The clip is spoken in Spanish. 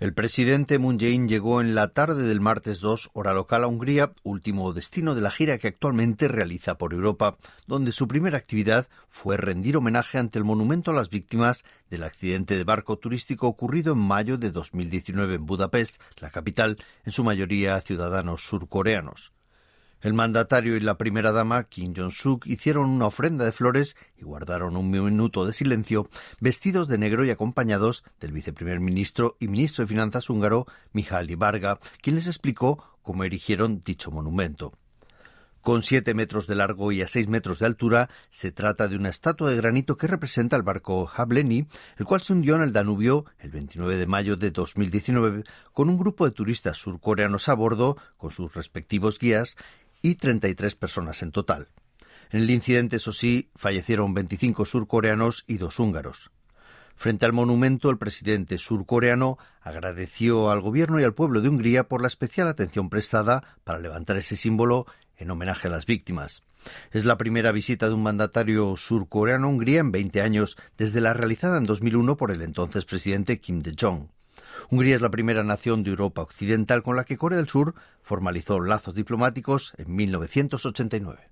El presidente Moon Jae-in llegó en la tarde del martes 2, hora local, a Hungría, último destino de la gira que actualmente realiza por Europa, donde su primera actividad fue rendir homenaje ante el monumento a las víctimas del accidente de barco turístico ocurrido en mayo de 2019 en Budapest, la capital, en su mayoría ciudadanos surcoreanos. El mandatario y la primera dama, Kim Jong-suk, hicieron una ofrenda de flores y guardaron un minuto de silencio, vestidos de negro y acompañados del viceprimer ministro y ministro de Finanzas húngaro, Mihaly Varga, quien les explicó cómo erigieron dicho monumento. Con siete metros de largo y a seis metros de altura, se trata de una estatua de granito que representa el barco Hableni, el cual se hundió en el Danubio el 29 de mayo de 2019 con un grupo de turistas surcoreanos a bordo, con sus respectivos guías, y 33 personas en total. En el incidente, eso sí, fallecieron 25 surcoreanos y dos húngaros. Frente al monumento, el presidente surcoreano agradeció al gobierno y al pueblo de Hungría por la especial atención prestada para levantar ese símbolo en homenaje a las víctimas. Es la primera visita de un mandatario surcoreano a Hungría en 20 años, desde la realizada en 2001 por el entonces presidente Kim De-jong. Hungría es la primera nación de Europa Occidental con la que Corea del Sur formalizó lazos diplomáticos en 1989.